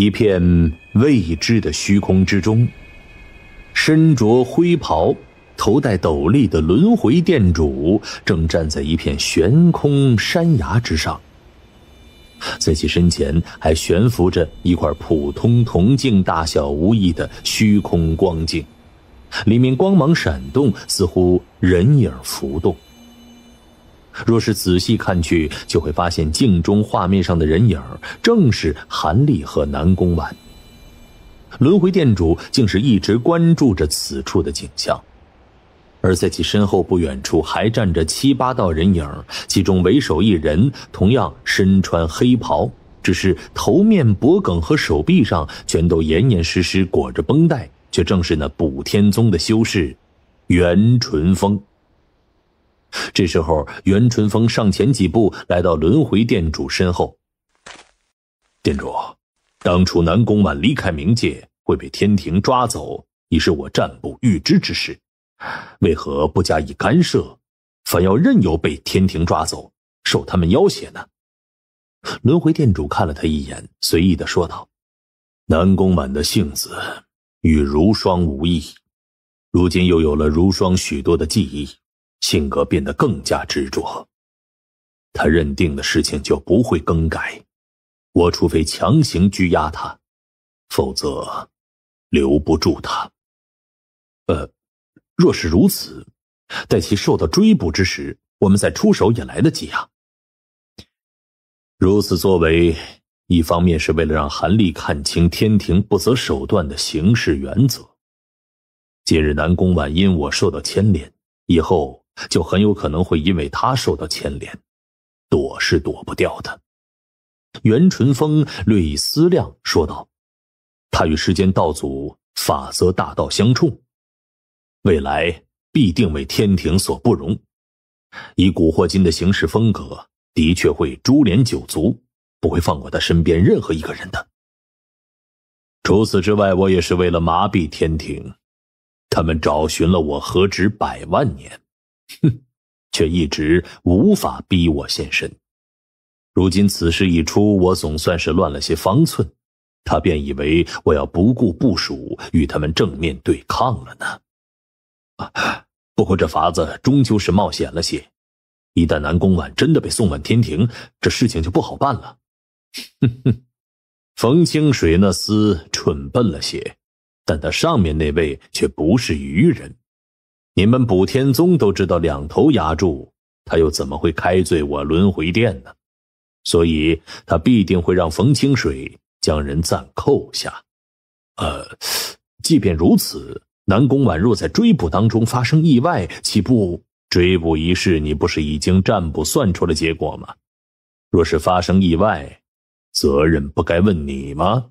一片未知的虚空之中，身着灰袍、头戴斗笠的轮回殿主正站在一片悬空山崖之上。在其身前还悬浮着一块普通铜镜大小无异的虚空光镜，里面光芒闪动，似乎人影浮动。若是仔细看去，就会发现镜中画面上的人影正是韩立和南宫婉。轮回殿主竟是一直关注着此处的景象，而在其身后不远处还站着七八道人影，其中为首一人同样身穿黑袍，只是头面、脖颈和手臂上全都严严实实裹着绷带，却正是那补天宗的修士袁淳风。这时候，袁春风上前几步，来到轮回店主身后。店主，当初南宫满离开冥界会被天庭抓走，已是我战不预知之事，为何不加以干涉，反要任由被天庭抓走，受他们要挟呢？轮回店主看了他一眼，随意的说道：“南宫满的性子与如霜无异，如今又有了如霜许多的记忆。”性格变得更加执着，他认定的事情就不会更改。我除非强行拘押他，否则留不住他。呃，若是如此，待其受到追捕之时，我们再出手也来得及啊。如此作为，一方面是为了让韩立看清天庭不择手段的行事原则。今日南宫婉因我受到牵连，以后。就很有可能会因为他受到牵连，躲是躲不掉的。袁淳风略一思量，说道：“他与世间道祖法则大道相冲，未来必定为天庭所不容。以古惑金的行事风格，的确会株连九族，不会放过他身边任何一个人的。除此之外，我也是为了麻痹天庭，他们找寻了我何止百万年。”哼，却一直无法逼我现身。如今此事一出，我总算是乱了些方寸。他便以为我要不顾部署，与他们正面对抗了呢。不过这法子终究是冒险了些。一旦南宫婉真的被送往天庭，这事情就不好办了。哼哼，冯清水那厮蠢笨了些，但他上面那位却不是愚人。你们补天宗都知道两头压住，他又怎么会开罪我轮回殿呢？所以，他必定会让冯清水将人暂扣下。呃，即便如此，南宫婉若在追捕当中发生意外，岂不……追捕一事，你不是已经占卜算出了结果吗？若是发生意外，责任不该问你吗？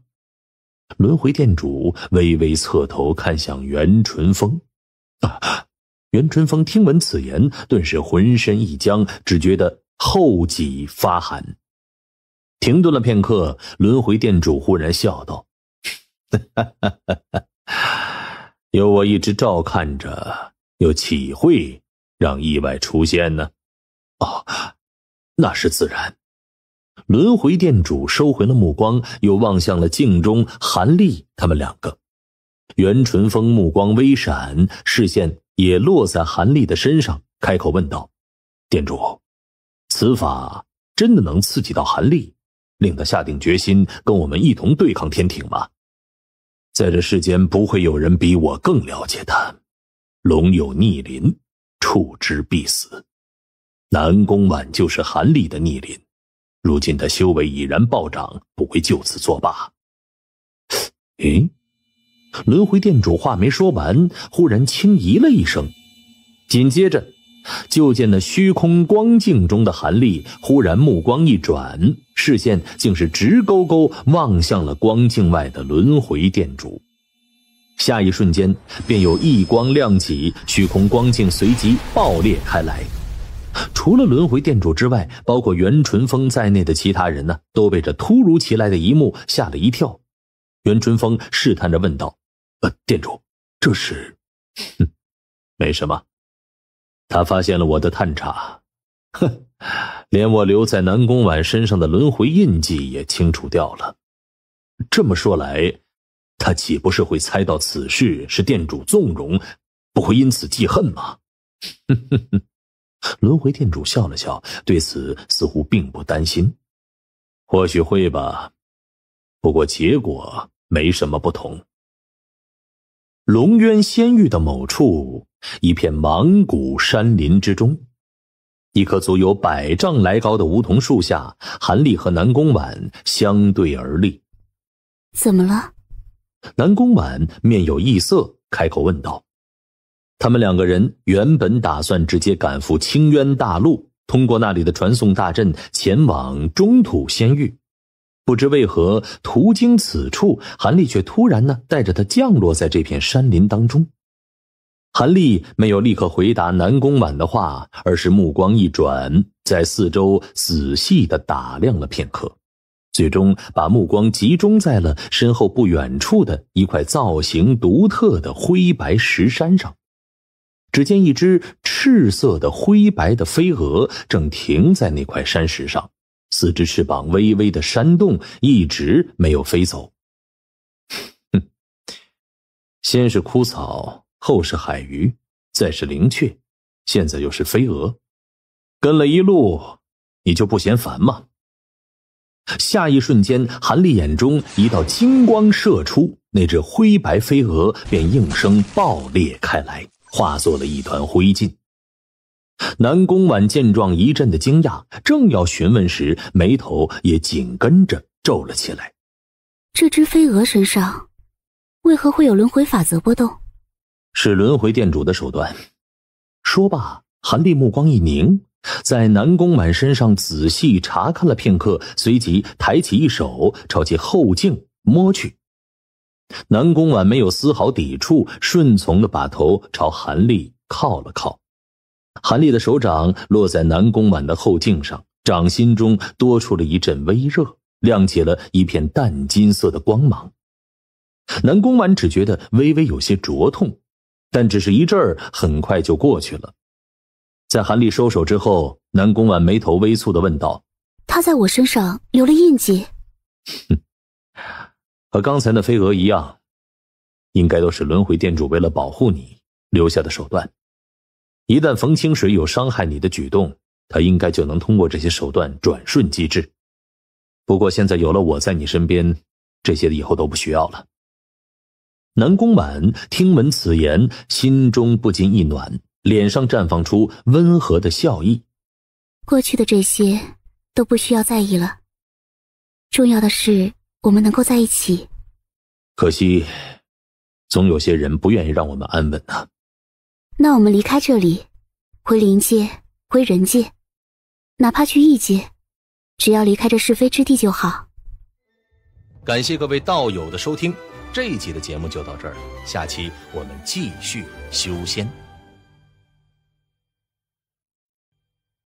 轮回殿主微微侧头看向袁淳风，啊。袁春风听闻此言，顿时浑身一僵，只觉得后脊发寒。停顿了片刻，轮回店主忽然笑道：“ 有我一直照看着，又岂会让意外出现呢？”“哦，那是自然。”轮回店主收回了目光，又望向了镜中韩立他们两个。袁春风目光微闪，视线。也落在韩立的身上，开口问道：“店主，此法真的能刺激到韩立，令他下定决心跟我们一同对抗天庭吗？在这世间，不会有人比我更了解他。龙有逆鳞，触之必死。南宫婉就是韩立的逆鳞，如今他修为已然暴涨，不会就此作罢。咦？”轮回店主话没说完，忽然轻咦了一声，紧接着就见那虚空光镜中的韩立忽然目光一转，视线竟是直勾勾望向了光镜外的轮回店主。下一瞬间，便有一光亮起，虚空光镜随即爆裂开来。除了轮回店主之外，包括袁春风在内的其他人呢，都被这突如其来的一幕吓了一跳。袁春风试探着问道。呃，店主，这是，哼，没什么。他发现了我的探查，哼，连我留在南宫婉身上的轮回印记也清除掉了。这么说来，他岂不是会猜到此事是店主纵容，不会因此记恨吗？哼哼哼，轮回店主笑了笑，对此似乎并不担心。或许会吧，不过结果没什么不同。龙渊仙域的某处，一片莽古山林之中，一棵足有百丈来高的梧桐树下，韩立和南宫婉相对而立。怎么了？南宫婉面有异色，开口问道。他们两个人原本打算直接赶赴青渊大陆，通过那里的传送大阵前往中土仙域。不知为何，途经此处，韩立却突然呢带着他降落在这片山林当中。韩立没有立刻回答南宫婉的话，而是目光一转，在四周仔细的打量了片刻，最终把目光集中在了身后不远处的一块造型独特的灰白石山上。只见一只赤色的灰白的飞蛾正停在那块山石上。四只翅膀微微的扇动，一直没有飞走。哼，先是枯草，后是海鱼，再是灵雀，现在又是飞蛾，跟了一路，你就不嫌烦吗？下一瞬间，韩立眼中一道金光射出，那只灰白飞蛾便应声爆裂开来，化作了一团灰烬。南宫婉见状一阵的惊讶，正要询问时，眉头也紧跟着皱了起来。这只飞蛾身上为何会有轮回法则波动？是轮回殿主的手段。说罢，韩立目光一凝，在南宫婉身上仔细查看了片刻，随即抬起一手朝其后颈摸去。南宫婉没有丝毫抵触，顺从的把头朝韩立靠了靠。韩立的手掌落在南宫婉的后颈上，掌心中多出了一阵微热，亮起了一片淡金色的光芒。南宫婉只觉得微微有些灼痛，但只是一阵儿，很快就过去了。在韩立收手之后，南宫婉眉头微蹙的问道：“他在我身上留了印记，哼，和刚才那飞蛾一样，应该都是轮回殿主为了保护你留下的手段。”一旦冯清水有伤害你的举动，他应该就能通过这些手段转瞬即至。不过现在有了我在你身边，这些以后都不需要了。南宫婉听闻此言，心中不禁一暖，脸上绽放出温和的笑意。过去的这些都不需要在意了，重要的是我们能够在一起。可惜，总有些人不愿意让我们安稳呢。那我们离开这里，回灵界，回人界，哪怕去异界，只要离开这是非之地就好。感谢各位道友的收听，这一集的节目就到这儿了，下期我们继续修仙。